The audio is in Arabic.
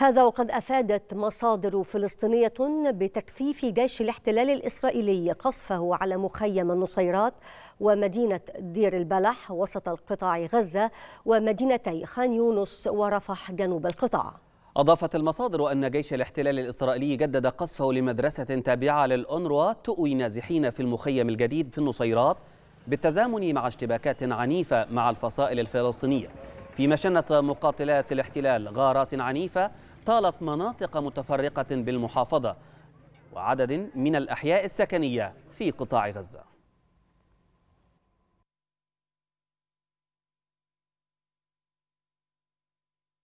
هذا وقد أفادت مصادر فلسطينية بتكثيف جيش الاحتلال الإسرائيلي قصفه على مخيم النصيرات ومدينة دير البلح وسط القطاع غزة ومدينتي خان يونس ورفح جنوب القطاع أضافت المصادر أن جيش الاحتلال الإسرائيلي جدد قصفه لمدرسة تابعة للأنروا تؤوي نازحين في المخيم الجديد في النصيرات بالتزامن مع اشتباكات عنيفة مع الفصائل الفلسطينية فيما شنت مقاتلات الاحتلال غارات عنيفة طالت مناطق متفرقة بالمحافظة وعدد من الأحياء السكنية في قطاع غزة